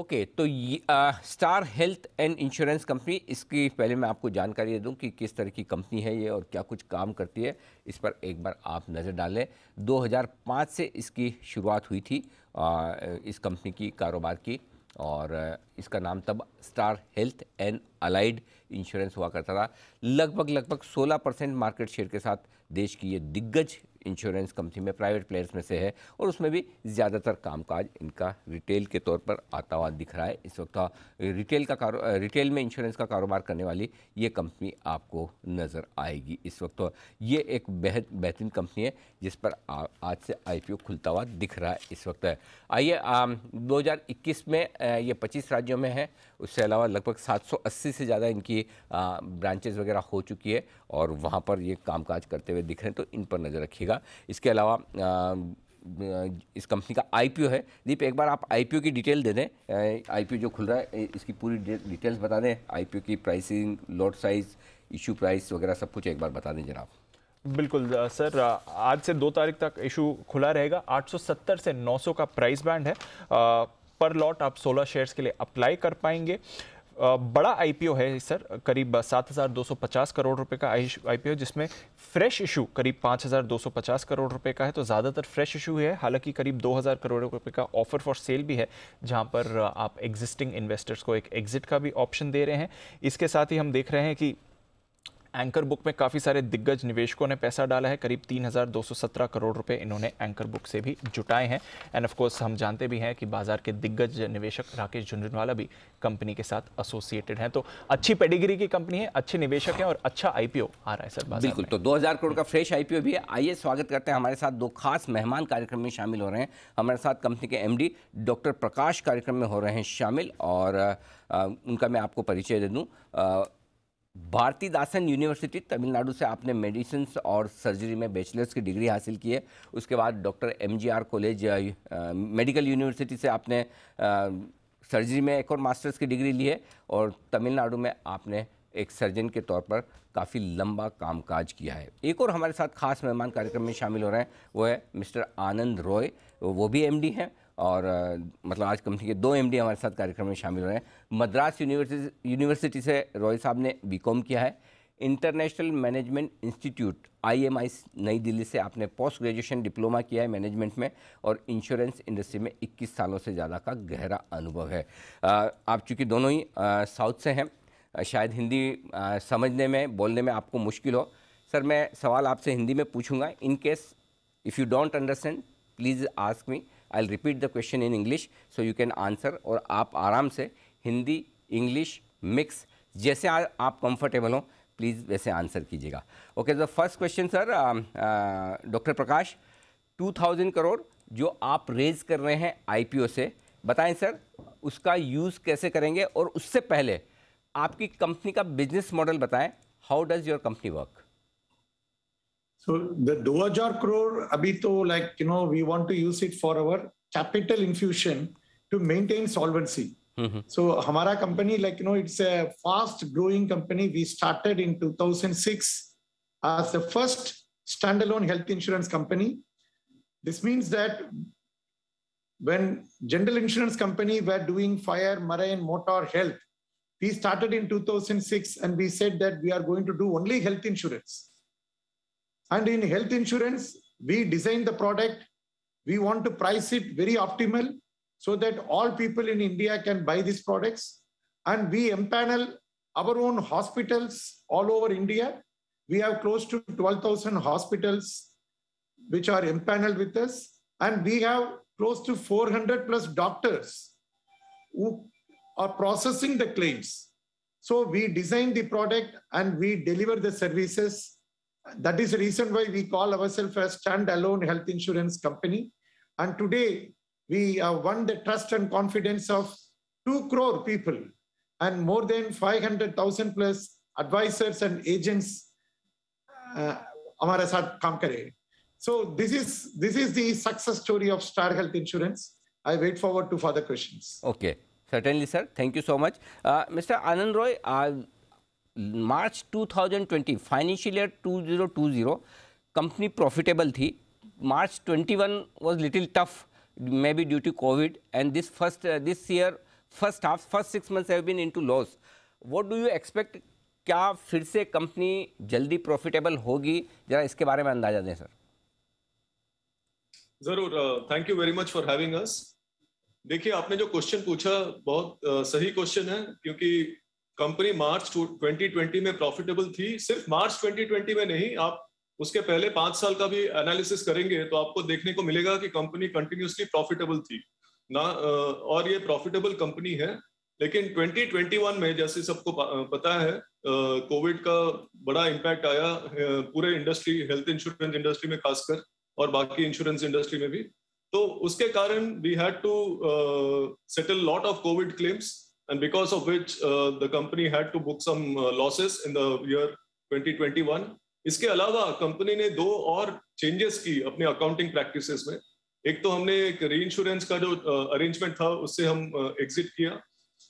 Okay okay, तो ये, आ, star health and insurance company इसकी पहले मैं आपको जानकारी दे दूं कि किस तरह की कंपनी है ये और क्या कुछ काम करती है इस पर एक बार आप नज़र डालें 2005 से इसकी शुरुआत हुई थी आ, इस कंपनी की कारोबार की और इसका नाम तब star health and allied insurance हुआ करता था लगभग लगभग 16 परसेंट मार्केट शेयर के साथ देश की ये दिग्गज इंश्योरेंस कंपनी में प्राइवेट प्लेयर्स में से है और उसमें भी ज़्यादातर कामकाज इनका रिटेल के तौर पर आता हुआ दिख रहा है इस वक्त रिटेल का कारो रिटेल में इंश्योरेंस का कारोबार करने वाली ये कंपनी आपको नज़र आएगी इस वक्त तो ये एक बेहद बेहतरीन कंपनी है जिस पर आ, आज से आई खुलता हुआ दिख रहा है इस वक्त आइए दो में ये पच्चीस राज्यों में है उससे अलावा लगभग सात से ज़्यादा इनकी ब्रांचेज़ वगैरह हो चुकी है और वहाँ पर ये कामकाज करते हुए दिख रहे हैं तो इन पर नज़र रखिएगा रहेगा इसके अलावा इस कंपनी का आईपीओ है दीप एक बार आप आईपीओ की डिटेल दे दें आईपीओ जो खुल रहा है इसकी पूरी डिटेल्स बता दें आईपीओ की pricing lot size issue price वगैरह सब कुछ एक बार बता दें जनाब बिल्कुल सर आज से दो तारीख तक इशू खुला रहेगा 870 से 900 का प्राइस बैंड है आ, पर लॉट आप 16 शेयर्स के लिए अप्लाई कर पाएंगे बड़ा आईपीओ है सर करीब 7,250 करोड़ रुपए का आईपीओ जिसमें फ्रेश इशू करीब 5,250 करोड़ रुपए का है तो ज़्यादातर फ्रेश इशू है हालांकि करीब 2,000 करोड़ रुपए का ऑफर फॉर सेल भी है जहां पर आप एग्जिस्टिंग इन्वेस्टर्स को एक एग्जिट का भी ऑप्शन दे रहे हैं इसके साथ ही हम देख रहे हैं कि एंकर बुक में काफ़ी सारे दिग्गज निवेशकों ने पैसा डाला है करीब 3,217 करोड़ रुपए इन्होंने एंकर बुक से भी जुटाए हैं एंड ऑफ कोर्स हम जानते भी हैं कि बाजार के दिग्गज निवेशक राकेश झुंझुनवाला भी कंपनी के साथ एसोसिएटेड हैं तो अच्छी पेडिग्री की कंपनी है अच्छे निवेशक हैं और अच्छा आईपीओ आ रहा है सर बिल्कुल तो दो करोड़ का फ्रेश आईपीओ भी है आइए स्वागत करते हैं हमारे साथ दो खास मेहमान कार्यक्रम में शामिल हो रहे हैं हमारे साथ कंपनी के एम डॉक्टर प्रकाश कार्यक्रम में हो रहे हैं शामिल और उनका मैं आपको परिचय दे दूँ भारती दासन यूनिवर्सिटी तमिलनाडु से आपने मेडिसिन और सर्जरी में बैचलर्स की डिग्री हासिल की है उसके बाद doctor MGR college medical university से आपने सर्जरी में एक और मास्टर्स की डिग्री ली है और तमिलनाडु में आपने एक सर्जन के तौर पर काफ़ी लंबा कामकाज किया है एक और हमारे साथ खास मेहमान कार्यक्रम में शामिल हो रहे हैं वो है मिस्टर आनंद रॉय वो भी एमडी हैं और मतलब आज कंपनी के दो एम हमारे साथ कार्यक्रम में शामिल हो रहे हैं मद्रास यूनिवर्सिटी यूनिवर्सिटी से रॉय साहब ने बी किया है इंटरनेशनल मैनेजमेंट इंस्टीट्यूट आई नई दिल्ली से आपने पोस्ट ग्रेजुएशन डिप्लोमा किया है मैनेजमेंट में और इंश्योरेंस इंडस्ट्री में 21 सालों से ज़्यादा का गहरा अनुभव है आप चूँकि दोनों ही साउथ से हैं शायद हिंदी समझने में बोलने में आपको मुश्किल हो सर मैं सवाल आपसे हिंदी में पूछूंगा in case if you don't understand please ask me I repeat the question in English so you can answer और आप आराम से हिंदी इंग्लिश मिक्स जैसे आ, आप कंफर्टेबल हों प्लीज़ वैसे आंसर कीजिएगा okay the first question sir doctor Prakash 2000 crore जो आप रेज कर रहे हैं आईपीओ से बताएं सर उसका यूज़ कैसे करेंगे और उससे पहले आपकी कंपनी का बिजनेस मॉडल बताएं how does your company work So the 2000 crore, abhi to like, you know, we want to use it for our capital infusion to maintain solvency. Mm-hmm. So Hamara company, like, you know, it's a fast growing company. We started in 2006 as the first standalone health insurance company. This means that when general insurance company were doing fire, marine, motor, health, we started in 2006 and we said that we are going to do only health insurance and in health insurance, we design the product. We want to price it very optimal so that all people in India can buy these products. And we empanel our own hospitals all over India. We have close to 12,000 hospitals which are empaneled with us. And we have close to 400 plus doctors who are processing the claims. So we design the product and we deliver the services that is the reason why we call ourselves a standalone health insurance company. And today, we have uh, won the trust and confidence of 2 crore people and more than 500,000 plus advisors and agents हमारे साथ काम करें so this is this is the success story of star health insurance I wait forward to further questions okay certainly sir thank you so much uh, mr anand roy uh, March 2020 financial year 2020 company profitable थी March 21 was little tough may be due to covid and this first this year first half first six months have been into loss what do you expect क्या फिर से company जल्दी profitable होगी जरा इसके बारे में अंदाजा दें सर जरूर thank you very much for having us देखिए आपने जो क्वेश्चन पूछा बहुत uh, सही क्वेश्चन है क्योंकि कंपनी मार्च 2020 में प्रॉफिटेबल थी सिर्फ मार्च 2020 में नहीं आप उसके पहले पांच साल का भी एनालिसिस करेंगे तो आपको देखने को मिलेगा कि कंपनी कंटिन्यूसली प्रॉफिटेबल थी ना और ये प्रॉफिटेबल कंपनी है लेकिन 2021 में जैसे सबको पता है कोविड का बड़ा इम्पैक्ट आया पूरे इंडस्ट्री हेल्थ इंश्योरेंस इंडस्ट्री में खासकर और बाकी इंश्योरेंस इंडस्ट्री में भी तो उसके कारण we had to settle lot of covid claims and because of which uh, the company had to book some uh, losses in the year 2021 इसके अलावा कंपनी ने दो और चेंजेस की अपने अकाउंटिंग प्रैक्टिसेस में एक तो हमने एक री इंश्योरेंस का जो अरेंजमेंट uh, था उससे हम एग्जिट uh, किया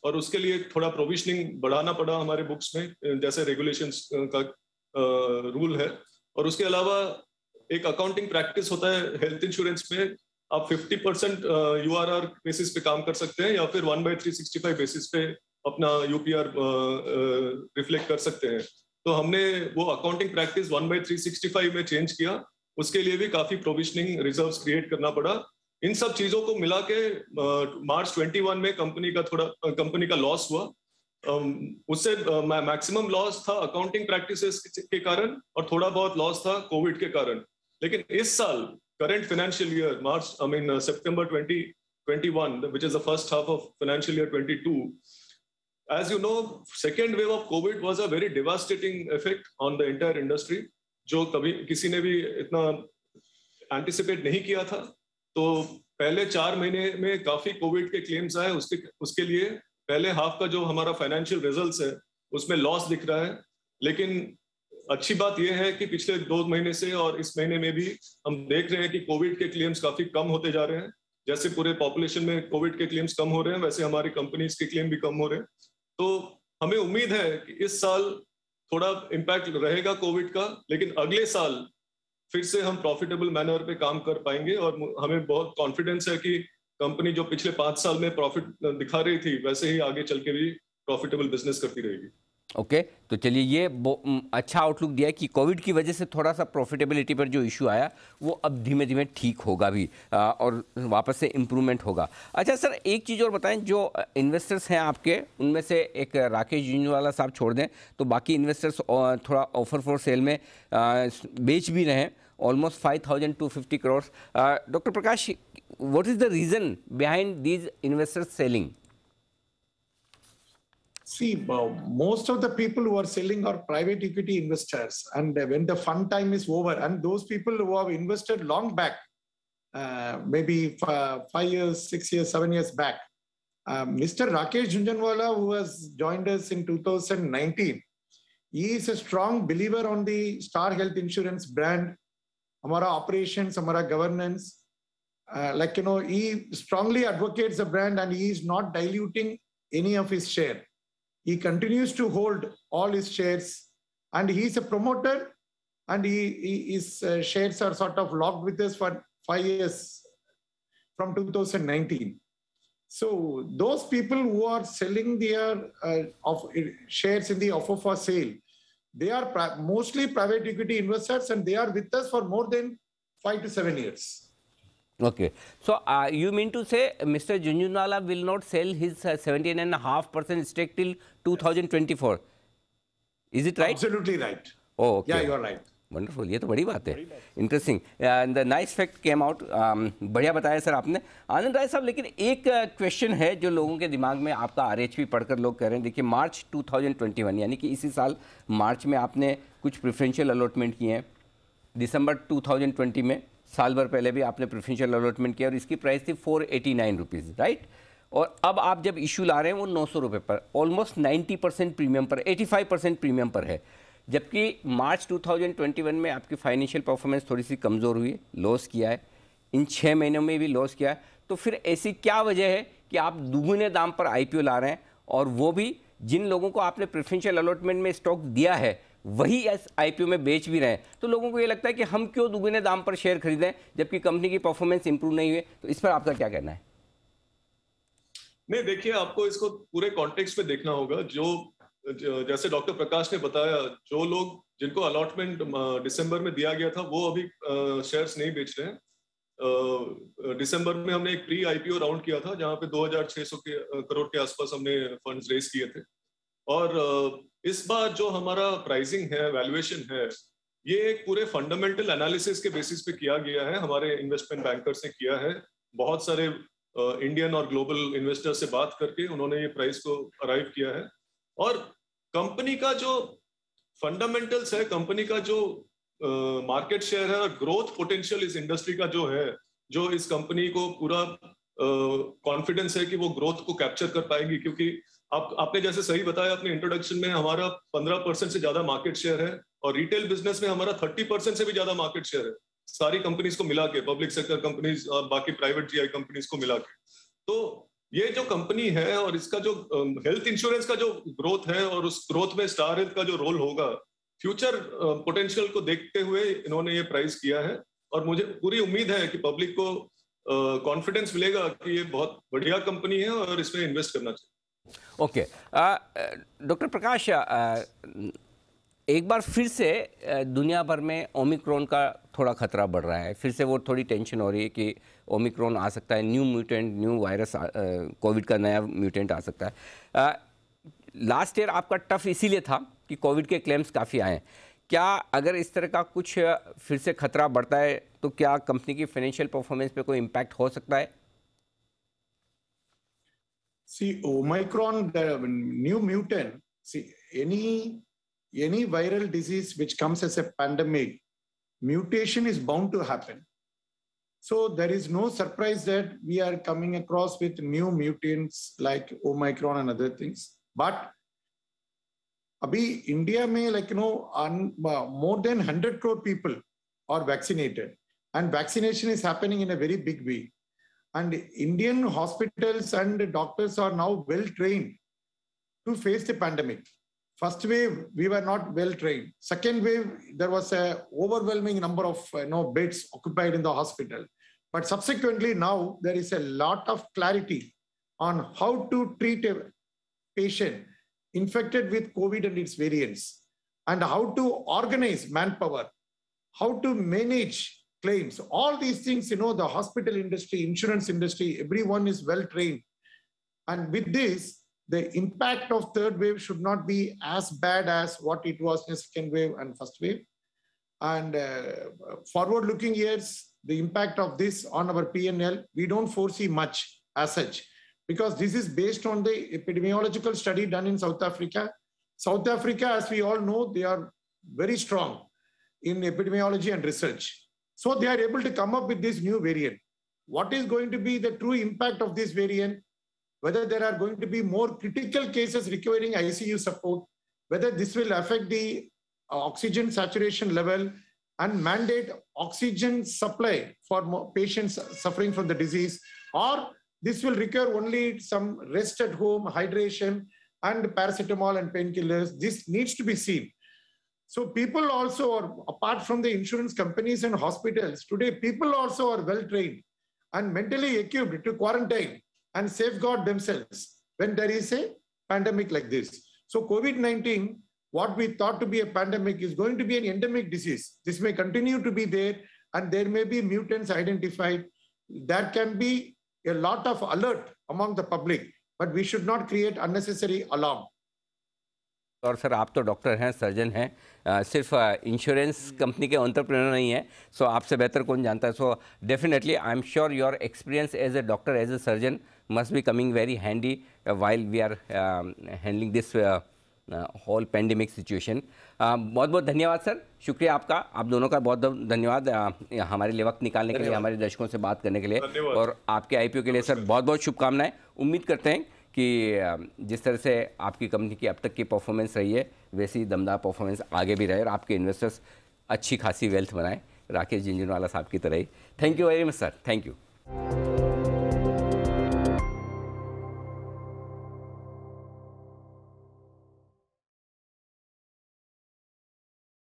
और उसके लिए थोड़ा प्रोविशनिंग बढ़ाना पड़ा हमारे बुक्स में uh, जैसे रेगुलेशन uh, का रूल uh, है और उसके अलावा एक अकाउंटिंग प्रैक्टिस होता है हेल्थ इंश्योरेंस में आप 50 percent U R R basis पे काम कर सकते हैं या फिर one by three sixty five basis पे अपना यूपीआर रिफ्लेक्ट uh, uh, कर सकते हैं तो हमने वो accounting practice one by three sixty five में चेंज किया उसके लिए भी काफी प्रोविजनिंग रिजर्व्स क्रिएट करना पड़ा इन सब चीजों को मिला के uh, मार्च ट्वेंटी वन में कंपनी का थोड़ा कंपनी का लॉस हुआ um, उससे मैक्सिमम लॉस था अकाउंटिंग प्रैक्टिसेस के कारण और थोड़ा बहुत लॉस था कोविड के कारण लेकिन इस साल current financial year, March, I mean, uh, September 2021, which is the first half of financial year 22, as you know, second wave of COVID was a very devastating effect on the entire industry, jo kabhi kisi ne bhi itna anticipate nahi kiya tha to पहले चार महीने में काफी Covid के claims आए उसके उसके लिए पहले हाफ का जो हमारा फाइनेंशियल रिजल्ट्स है उसमें लॉस दिख रहा है लेकिन अच्छी बात यह है कि पिछले दो महीने से और इस महीने में भी हम देख रहे हैं कि कोविड के क्लेम्स काफी कम होते जा रहे हैं जैसे पूरे पॉपुलेशन में कोविड के क्लेम्स कम हो रहे हैं वैसे हमारी कंपनीज के क्लेम भी कम हो रहे हैं तो हमें उम्मीद है कि इस साल थोड़ा इम्पैक्ट रहेगा कोविड का लेकिन अगले साल फिर से हम प्रॉफिटेबल मैनर पे काम कर पाएंगे और हमें बहुत कॉन्फिडेंस है कि कंपनी जो पिछले पांच साल में प्रॉफिट दिखा रही थी वैसे ही आगे चल के भी प्रॉफिटेबल बिजनेस करती रहेगी ओके तो चलिए ये अच्छा आउटलुक दिया है कि कोविड की वजह से थोड़ा सा प्रॉफिटेबिलिटी पर जो इशू आया वो अब धीमे धीमे ठीक होगा भी और वापस से इम्प्रूवमेंट होगा अच्छा सर एक चीज़ और बताएं जो इन्वेस्टर्स हैं आपके उनमें से एक राकेश जुंजवाला साहब छोड़ दें तो बाकी इन्वेस्टर्स थोड़ा ऑफर फॉर सेल में बेच भी रहे almost five thousand two fifty crore doctor Prakash what is the reason behind these investors selling See, uh, most of the people who are selling are private equity investors. And uh, when the fun time is over, and those people who have invested long back, uh, maybe uh, five years, six years, seven years back, uh, um, Mr. Rakesh Junjanwala, who has joined us in 2019, he is a strong believer on the Star Health Insurance brand, Amara operations, Amara governance. Uh, like, you know, he strongly advocates the brand and he is not diluting any of his share. He continues to hold all his shares and he is a promoter and he, he his uh, shares are sort of locked with us for five years from 2019. So those people who are selling their uh, of, uh, shares in the offer for sale, they are pri- mostly private equity investors and they are with us for more than five to seven years. Okay. So uh, you mean to say Mr. Junjunwala will not sell his uh, 17.5% stake till 2024? Is it right? Absolutely right. Oh, okay. Yeah, you are right. Wonderful ये तो बड़ी बात है interesting the nice fact came out बढ़िया बताया sir आपने आनंद राय साहब लेकिन एक क्वेश्चन uh, है जो लोगों के दिमाग में आपका आर पढ़कर लोग कह रहे हैं देखिए मार्च 2021 यानी कि इसी साल मार्च में आपने कुछ प्रेफरेंशियल अलॉटमेंट किए हैं दिसंबर 2020 में साल भर पहले भी आपने प्रेफरेंशियल अलॉटमेंट किया और इसकी प्राइस थी four eighty nine rupees right और अब आप जब इशू ला रहे हैं वो नौ सौ रुपये पर ऑलमोस्ट नाइन्टी परसेंट प्रीमियम पर एटी फाइव परसेंट प्रीमियम पर है जबकि March two thousand twenty one में आपकी फाइनेंशियल परफॉर्मेंस थोड़ी सी कमज़ोर हुई लॉस किया है इन छः महीनों में भी लॉस किया है तो फिर ऐसी क्या वजह है कि आप दुगुने दाम पर ओ ला रहे हैं और वो भी जिन लोगों को आपने प्रेफरेंशियल अलॉटमेंट में स्टॉक दिया है वही एस आई में बेच भी रहे हैं तो लोगों को ये लगता है कि हम क्यों दुगुने दाम पर शेयर खरीदें जबकि कंपनी की परफॉर्मेंस इंप्रूव नहीं हुई तो इस पर आपका क्या कहना है नहीं देखिए आपको इसको पूरे कॉन्टेक्स्ट में देखना होगा जो जैसे डॉक्टर प्रकाश ने बताया जो लोग जिनको अलॉटमेंट दिसंबर में दिया गया था वो अभी शेयर नहीं बेच रहे हैं दिसंबर में हमने एक प्री आईपीओ राउंड किया था जहां पे 2600 के करोड़ के आसपास हमने फंड्स रेज किए थे और इस बार जो हमारा प्राइसिंग है वैल्यूएशन है ये एक पूरे फंडामेंटल एनालिसिस के बेसिस पे किया गया है हमारे इन्वेस्टमेंट बैंकर्स ने किया है बहुत सारे इंडियन और ग्लोबल इन्वेस्टर से बात करके उन्होंने ये प्राइस को अराइव किया है और कंपनी का जो फंडामेंटल्स है कंपनी का जो मार्केट शेयर है और ग्रोथ पोटेंशियल इस इंडस्ट्री का जो है जो इस कंपनी को पूरा कॉन्फिडेंस है कि वो ग्रोथ को कैप्चर कर पाएगी क्योंकि आप आपने जैसे सही बताया अपने इंट्रोडक्शन में हमारा 15 परसेंट से ज्यादा मार्केट शेयर है और रिटेल बिजनेस में हमारा 30 परसेंट से भी ज्यादा मार्केट शेयर है सारी कंपनीज को मिला के पब्लिक सेक्टर कंपनीज और बाकी प्राइवेट जीआई कंपनीज को मिला के तो ये जो कंपनी है और इसका जो हेल्थ इंश्योरेंस का जो ग्रोथ है और उस ग्रोथ में स्टार हेल्थ का जो रोल होगा फ्यूचर पोटेंशियल को देखते हुए इन्होंने ये प्राइस किया है और मुझे पूरी उम्मीद है कि पब्लिक को कॉन्फिडेंस मिलेगा कि ये बहुत बढ़िया कंपनी है और इसमें इन्वेस्ट करना चाहिए ओके डॉक्टर प्रकाश एक बार फिर से दुनिया भर में ओमिक्रॉन का थोड़ा खतरा बढ़ रहा है फिर से वो थोड़ी टेंशन हो रही है कि ओमिक्रॉन आ सकता है new mutant new virus covid का नया म्यूटेंट आ सकता है लास्ट ईयर आपका टफ इसीलिए था कि कोविड के क्लेम्स काफ़ी आए क्या अगर इस तरह का कुछ फिर से खतरा बढ़ता है तो क्या कंपनी की फाइनेंशियल परफॉर्मेंस पे कोई इम्पैक्ट हो सकता है See, Omicron, the new mutant, see, any, any viral disease which comes as a pandemic, mutation is bound to happen. So there is no surprise that we are coming across with new mutants like Omicron and other things. But Abhi, India may like, you know, un, uh, more than 100 crore people are vaccinated. And vaccination is happening in a very big way. And Indian hospitals and doctors are now well trained to face the pandemic. First wave, we were not well trained. Second wave, there was a overwhelming number of you know, beds occupied in the hospital. But subsequently, now there is a lot of clarity on how to treat a patient infected with COVID and its variants, and how to organize manpower, how to manage claims. All these things, you know, the hospital industry, insurance industry, everyone is well trained. And with this, the impact of third wave should not be as bad as what it was in second wave and first wave. And uh, forward looking years, the impact of this on our PNL, we don't foresee much as such because this is based on the epidemiological study done in South Africa. South Africa, as we all know, they are very strong in epidemiology and research. So they are able to come up with this new variant. What is going to be the true impact of this variant? Whether there are going to be more critical cases requiring ICU support, whether this will affect the uh, oxygen saturation level and mandate oxygen supply for patients suffering from the disease, or this will require only some rest at home, hydration, and paracetamol and painkillers. This needs to be seen. So people also are, apart from the insurance companies and hospitals, today people also are well trained and mentally equipped to quarantine and safeguard themselves when there is a pandemic like this. So COVID-19, what we thought to be a pandemic is going to be an endemic disease. This may continue to be there and there may be mutants identified. There can be a lot of alert among the public, but we should not create unnecessary alarm. और sir आप तो doctor हैं surgeon हैं सिर्फ insurance company के entrepreneur नहीं है सो आपसे बेहतर कौन जानता है so definitely I am sure your experience as a doctor as a surgeon must be coming very handy while we are handling this whole pandemic situation बहुत बहुत धन्यवाद सर शुक्रिया आपका आप दोनों का बहुत बहुत धन्यवाद हमारे लिए वक्त निकालने के लिए हमारे दर्शकों से बात करने के लिए और आपके आईपीओ के लिए सर बहुत बहुत शुभकामनाएं उम्मीद करते हैं कि जिस तरह से आपकी कंपनी की अब तक की परफॉर्मेंस रही है वैसी दमदार परफॉर्मेंस आगे भी रहे और आपके इन्वेस्टर्स अच्छी खासी वेल्थ बनाएं राकेश झुंझुनवाला साहब की तरह ही thank you very much sir thank you